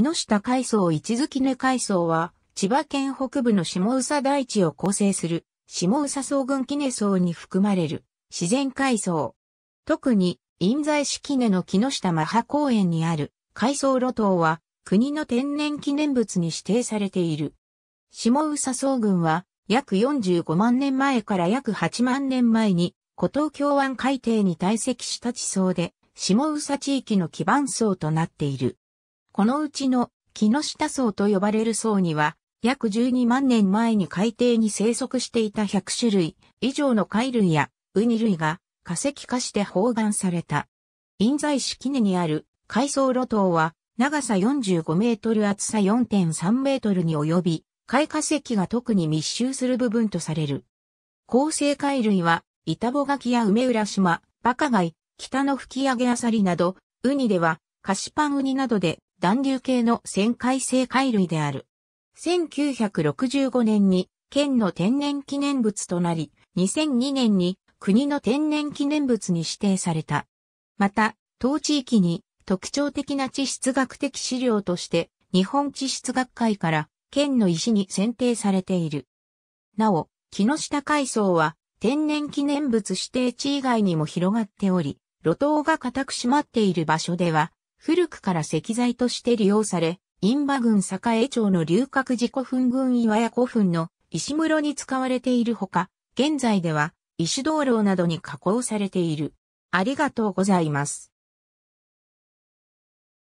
木下海藻一月根海藻は、千葉県北部の下佐大地を構成する、下佐草群木根層に含まれる、自然海藻。特に、印西市根の木下マハ公園にある、海藻路頭は、国の天然記念物に指定されている。下佐草群は、約45万年前から約8万年前に、古東京湾海底に堆積した地層で、下佐地域の基盤層となっている。このうちの木下層と呼ばれる層には、約12万年前に海底に生息していた100種類以上の貝類やウニ類が化石化して包含された。印在式記念にある海藻路頭は長さ45メートル厚さ4.3メートルに及び、貝化石が特に密集する部分とされる。構成貝類は、板ボガキや梅浦島、バカ貝、北の吹き上げアサリなど、ウニでは、菓子パンウニなどで暖流系の旋回性貝類である。1965年に県の天然記念物となり、2002年に国の天然記念物に指定された。また、当地域に特徴的な地質学的資料として日本地質学会から県の石に選定されている。なお、木下海藻は天然記念物指定地以外にも広がっており、路頭が固く閉まっている場所では古くから石材として利用され、印馬郡栄町の龍角寺古墳群岩屋古墳の石室に使われているほか、現在では石灯籠などに加工されている。ありがとうございます。